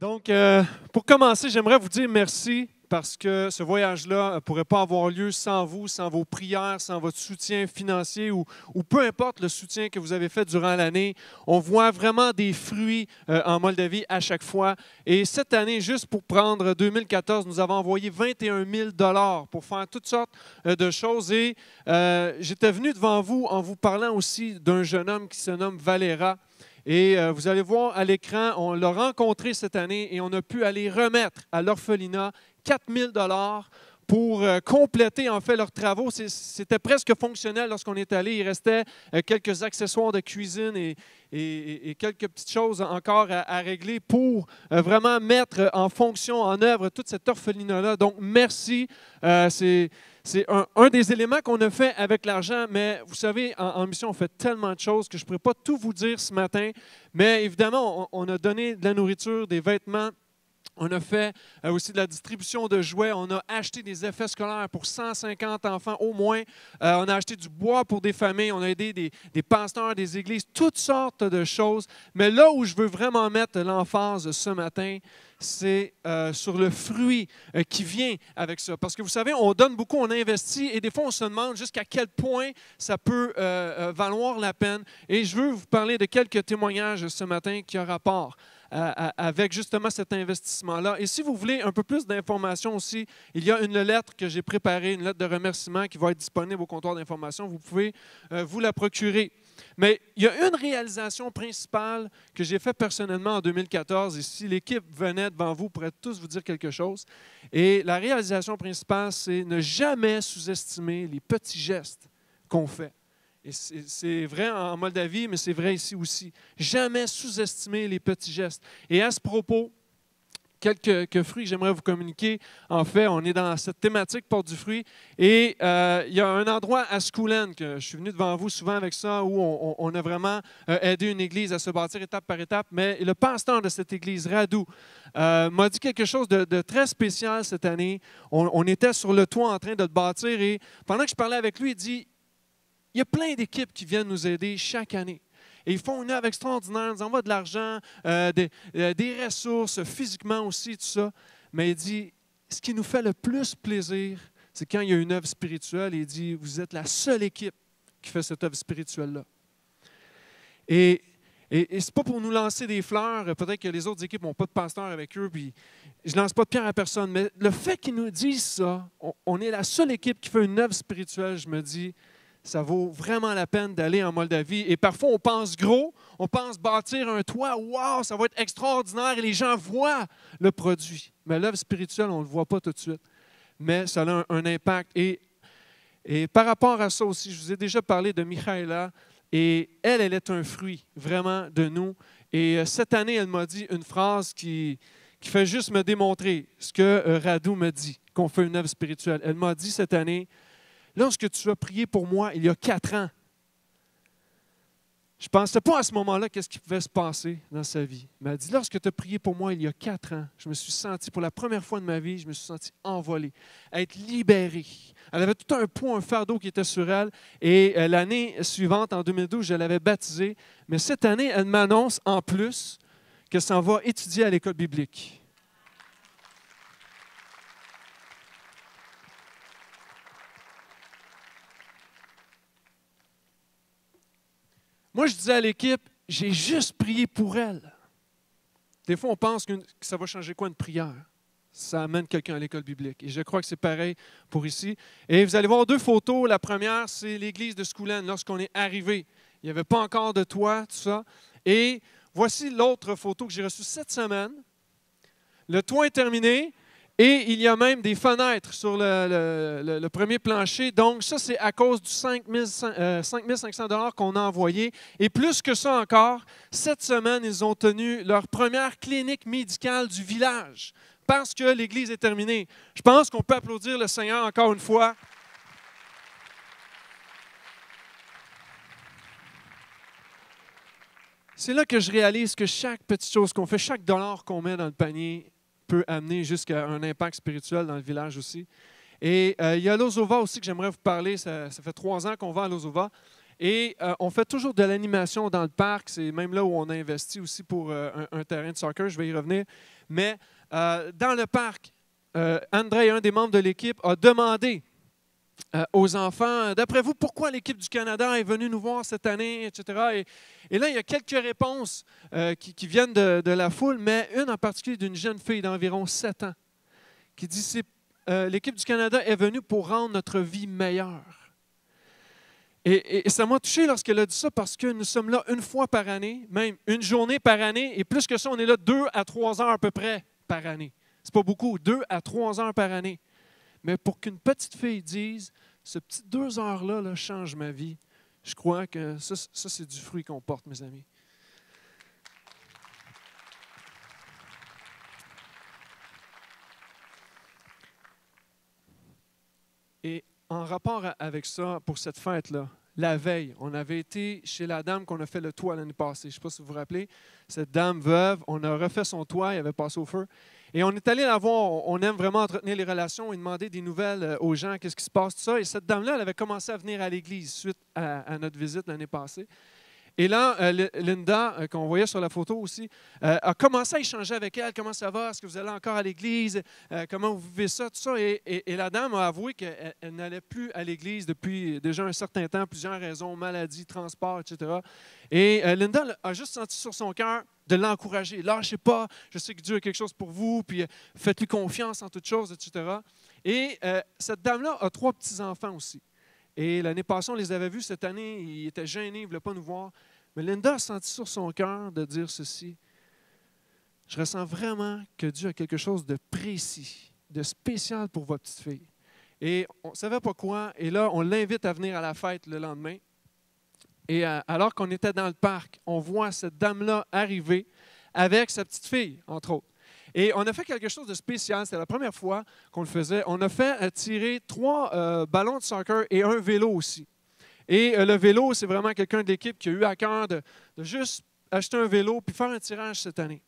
Donc, euh, pour commencer, j'aimerais vous dire merci parce que ce voyage-là ne euh, pourrait pas avoir lieu sans vous, sans vos prières, sans votre soutien financier ou, peu importe le soutien que vous avez fait durant l'année. On voit vraiment des fruits euh, en Moldavie à chaque fois. Et cette année, juste pour prendre 2014, nous avons envoyé 21 000 pour faire toutes sortes de choses. Et j'étais venu devant vous en vous parlant aussi d'un jeune homme qui se nomme Valera et euh, vous allez voir à l'écran, on l'a rencontré cette année et on a pu aller remettre à l'orphelinat 4000 dollars pour euh, compléter en fait leurs travaux. C'était presque fonctionnel lorsqu'on est allé. Il restait euh, quelques accessoires de cuisine et, quelques petites choses encore à, régler pour vraiment mettre en fonction, en œuvre toute cette orphelinat-là. Donc merci. C'est c'est un, des éléments qu'on a fait avec l'argent, mais vous savez, en, mission, on fait tellement de choses que je ne pourrais pas tout vous dire ce matin. Mais évidemment, on a donné de la nourriture, des vêtements, on a fait euh, aussi de la distribution de jouets. On a acheté des effets scolaires pour 150 enfants au moins. Euh, on a acheté du bois pour des familles. On a aidé des, pasteurs, des églises, toutes sortes de choses. Mais là où je veux vraiment mettre l'emphase ce matin, c'est euh, sur le fruit qui vient avec ça. Parce que vous savez, on donne beaucoup, on investit et des fois on se demande jusqu'à quel point ça peut valoir la peine. Et je veux vous parler de quelques témoignages ce matin qui ont rapport avec justement cet investissement-là. Et si vous voulez un peu plus d'informations aussi, il y a une lettre que j'ai préparée, une lettre de remerciement qui va être disponible au comptoir d'information. Vous pouvez euh, vous la procurer. Mais il y a une réalisation principale que j'ai faite personnellement en 2014, et si l'équipe venait devant vous, pourrait tous vous dire quelque chose. Et la réalisation principale, c'est ne jamais sous-estimer les petits gestes qu'on fait c'est vrai en Moldavie, mais c'est vrai ici aussi. Jamais sous-estimer les petits gestes. Et à ce propos, quelques, fruits que j'aimerais vous communiquer. En fait, on est dans cette thématique Porte du fruit. Et euh, il y a un endroit à Skoulen, que je suis venu devant vous souvent avec ça, où on, a vraiment euh, aidé une église à se bâtir étape par étape. Mais le pasteur de cette église, Radou, euh, m'a dit quelque chose de, très spécial cette année. On, on était sur le toit en train de le bâtir et pendant que je parlais avec lui, il dit il y a plein d'équipes qui viennent nous aider chaque année. Et ils font une œuvre extraordinaire, ils envoient de l'argent, euh, euh, des, ressources physiquement aussi, tout ça. Mais il dit, ce qui nous fait le plus plaisir, c'est quand il y a une œuvre spirituelle, il dit, vous êtes la seule équipe qui fait cette œuvre spirituelle-là. Et, ce n'est pas pour nous lancer des fleurs, peut-être que les autres équipes n'ont pas de pasteur avec eux, puis je ne lance pas de pierre à personne, mais le fait qu'ils nous disent ça, on est la seule équipe qui fait une œuvre spirituelle, je me dis, ça vaut vraiment la peine d'aller en Moldavie. Et parfois, on pense gros, on pense bâtir un toit, waouh, ça va être extraordinaire, et les gens voient le produit. Mais l'œuvre spirituelle, on ne le voit pas tout de suite. Mais ça a un, impact. Et, et par rapport à ça aussi, je vous ai déjà parlé de Michaela, et elle, elle est un fruit vraiment de nous. Et euh, cette année, elle m'a dit une phrase qui, qui fait juste me démontrer ce que euh, Radou me dit, qu'on fait une œuvre spirituelle. Elle m'a dit cette année, lorsque tu as prié pour moi il y a quatre ans, je ne pensais pas à ce moment-là qu'est-ce qui pouvait se passer dans sa vie. Mais elle dit, lorsque tu as prié pour moi il y a quatre ans, je me suis senti, pour la première fois de ma vie, je me suis senti envolé, être libéré. Elle avait tout un poids, un fardeau qui était sur elle. Et euh, l'année suivante, en 2012, je l'avais baptisée. Mais cette année, elle m'annonce en plus qu'elle s'en va étudier à l'école biblique. Moi, je disais à l'équipe, j'ai juste prié pour elle. Des fois, on pense que ça va changer quoi une prière? Ça amène quelqu'un à l'école biblique. Et je crois que c'est pareil pour ici. Et vous allez voir deux photos. La première, c'est l'église de Skoulen lorsqu'on est arrivé. Il n'y avait pas encore de toit, tout ça. Et voici l'autre photo que j'ai reçue cette semaine. Le toit est terminé. Et il y a même des fenêtres sur le, premier plancher. Donc, ça, c'est à cause du 5 euh, dollars qu'on a envoyé. Et plus que ça encore, cette semaine, ils ont tenu leur première clinique médicale du village parce que l'Église est terminée. Je pense qu'on peut applaudir le Seigneur encore une fois. C'est là que je réalise que chaque petite chose qu'on fait, chaque dollar qu'on met dans le panier, peut amener jusqu'à un impact spirituel dans le village aussi. Et euh, il y a Lozova aussi que j'aimerais vous parler. Ça, fait trois ans qu'on va à Lozova. Et euh, on fait toujours de l'animation dans le parc. C'est même là où on a investi aussi pour euh, un, terrain de soccer. Je vais y revenir. Mais dans le parc, André, un des membres de l'équipe, a demandé euh, aux enfants. D'après vous, pourquoi l'équipe du Canada est venue nous voir cette année, etc. Et, là, il y a quelques réponses euh, qui, viennent de, la foule, mais une en particulier d'une jeune fille d'environ 7 ans qui dit euh, L'équipe du Canada est venue pour rendre notre vie meilleure. Et, ça m'a touché lorsqu'elle a dit ça parce que nous sommes là une fois par année, même une journée par année, et plus que ça, on est là deux à trois heures à peu près par année. C'est pas beaucoup, deux à trois heures par année. Mais pour qu'une petite fille dise, ce petit deux heures-là là, change ma vie, je crois que ça, c'est du fruit qu'on porte, mes amis. Et en rapport avec ça, pour cette fête-là, la veille, on avait été chez la dame qu'on a fait le toit l'année passée. Je ne sais pas si vous vous rappelez. Cette dame veuve, on a refait son toit, il avait passé au feu. Et on est allé la voir, on aime vraiment entretenir les relations et demander des nouvelles euh, aux gens, qu'est-ce qui se passe, tout ça. Et cette dame-là, elle avait commencé à venir à l'église suite à notre visite l'année passée. Et là, euh, Linda, euh, qu'on voyait sur la photo aussi, euh, a commencé à échanger avec elle. Comment ça va? Est-ce que vous allez encore à l'église? comment vous vivez ça? Tout ça. Et, la dame a avoué qu'elle n'allait plus à l'église depuis déjà un certain temps, plusieurs raisons, maladie, transport, etc. Et Linda a juste senti sur son cœur de l'encourager. Lâchez pas, je sais que Dieu a quelque chose pour vous, puis faites-lui confiance en toutes choses, etc. Et cette dame-là a trois petits-enfants aussi. Et l'année passée, on les avait vus. Cette année, ils étaient gênés, ils ne voulaient pas nous voir. Mais Linda a senti sur son cœur de dire ceci. Je ressens vraiment que Dieu a quelque chose de précis, de spécial pour votre petite fille. Et on ne savait pas quoi. Et là, on l'invite à venir à la fête le lendemain. Et euh, alors qu'on était dans le parc, on voit cette dame-là arriver avec sa petite fille, entre autres. Et on a fait quelque chose de spécial. C'était la première fois qu'on le faisait. On a fait euh, tirer trois euh, ballons de soccer et un vélo aussi. Et euh, le vélo, c'est vraiment quelqu'un d'équipe qui a eu à cœur de, juste acheter un vélo puis faire un tirage cette année.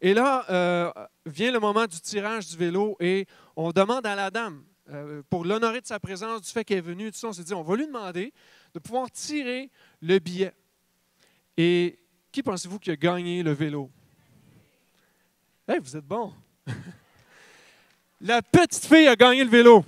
Et là, vient le moment du tirage du vélo et on demande à la dame, pour l'honorer de sa présence, du fait qu'elle est venue, on s'est dit, on va lui demander de pouvoir tirer le billet. Et qui pensez-vous qui a gagné le vélo? Hey, vous êtes bon. La petite fille a gagné le vélo.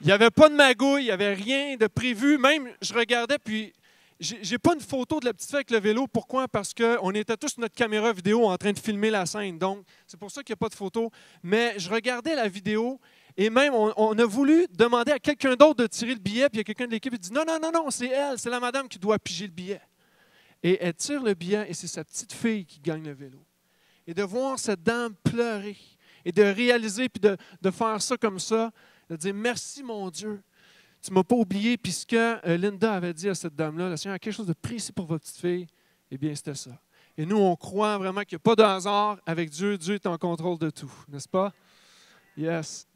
Il n'y avait pas de magouille, il n'y avait rien de prévu. Même, je regardais, puis j'ai pas une photo de la petite fille avec le vélo. Pourquoi? Parce qu'on était tous notre caméra vidéo en train de filmer la scène. Donc, c'est pour ça qu'il n'y a pas de photo. Mais je regardais la vidéo et même, on, a voulu demander à quelqu'un d'autre de tirer le billet. Puis il y a quelqu'un de l'équipe qui dit Non, non, non, non, c'est elle, c'est la madame qui doit piger le billet. Et elle tire le billet et c'est sa petite fille qui gagne le vélo. Et de voir cette dame pleurer et de réaliser puis de, de faire ça comme ça, de dire merci mon Dieu, tu ne m'as pas oublié. Puis ce que euh, Linda avait dit à cette dame-là, la Seigneur a quelque chose de précis pour votre petite fille, eh bien c'était ça. Et nous, on croit vraiment qu'il n'y a pas de hasard avec Dieu. Dieu est en contrôle de tout, n'est-ce pas? Yes.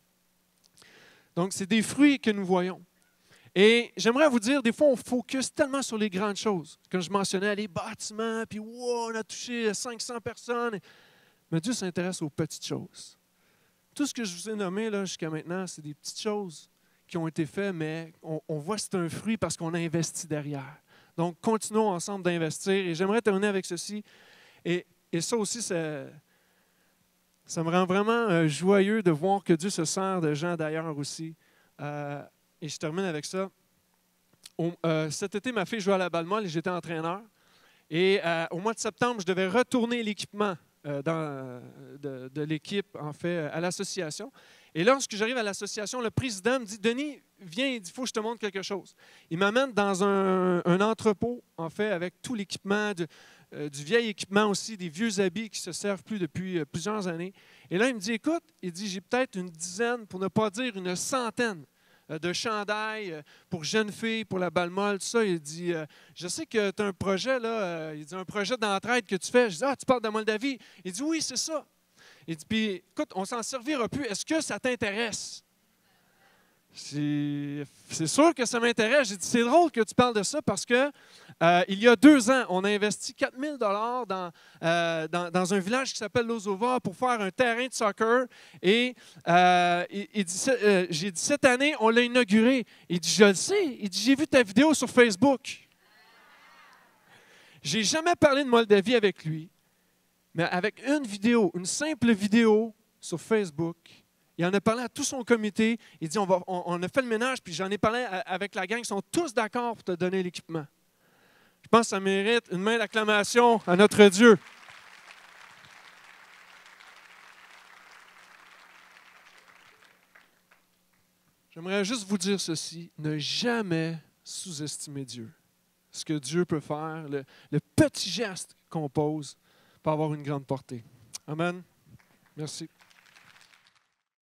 Donc, c'est des fruits que nous voyons. Et j'aimerais vous dire, des fois, on focus tellement sur les grandes choses. Comme je mentionnais, les bâtiments, puis wow, on a touché 500 personnes. Mais Dieu s'intéresse aux petites choses. Tout ce que je vous ai nommé jusqu'à maintenant, c'est des petites choses qui ont été faites, mais on, voit que c'est un fruit parce qu'on a investi derrière. Donc, continuons ensemble d'investir. Et j'aimerais terminer avec ceci. Et, ça aussi, ça, me rend vraiment euh, joyeux de voir que Dieu se sert de gens d'ailleurs aussi. Euh, et je termine avec ça. Euh, cet été, ma fille jouait à la balle molle et j'étais entraîneur. Et euh, au mois de septembre, je devais retourner l'équipement euh, de, l'équipe, en fait, à l'association. Et lorsque j'arrive à l'association, le président me dit Denis, viens, il faut que je te montre quelque chose. Il m'amène dans un, entrepôt, en fait, avec tout l'équipement, du, vieil équipement aussi, des vieux habits qui se servent plus depuis plusieurs années. Et là, il me dit Écoute, il dit J'ai peut-être une dizaine, pour ne pas dire une centaine euh, de chandail euh, pour jeunes filles, pour la balle tout ça. Il dit euh, Je sais que tu as un projet, là. Il dit Un projet d'entraide que tu fais. Je dis Ah, tu parles de Moldavie. Il dit Oui, c'est ça. Il dit Puis écoute, on s'en servira plus. Est-ce que ça t'intéresse C'est sûr que ça m'intéresse. J'ai dit C'est drôle que tu parles de ça parce que euh, il y a deux ans, on a investi 4000 dollars euh, dans, dans, un village qui s'appelle Lozova pour faire un terrain de soccer. Et, euh, j'ai dit, cette année, on l'a inauguré. Il dit, je le sais. Il dit, j'ai vu ta vidéo sur Facebook. J'ai jamais parlé de Moldavie avec lui, mais avec une vidéo, une simple vidéo sur Facebook, il en a parlé à tout son comité. Il dit, on, va, on, on a fait le ménage, puis j'en ai parlé avec la gang. Ils sont tous d'accord pour te donner l'équipement. Je pense que ça mérite une main d'acclamation à notre Dieu. J'aimerais juste vous dire ceci, ne jamais sous-estimer Dieu. Ce que Dieu peut faire, le, le petit geste qu'on pose peut avoir une grande portée. Amen. Merci.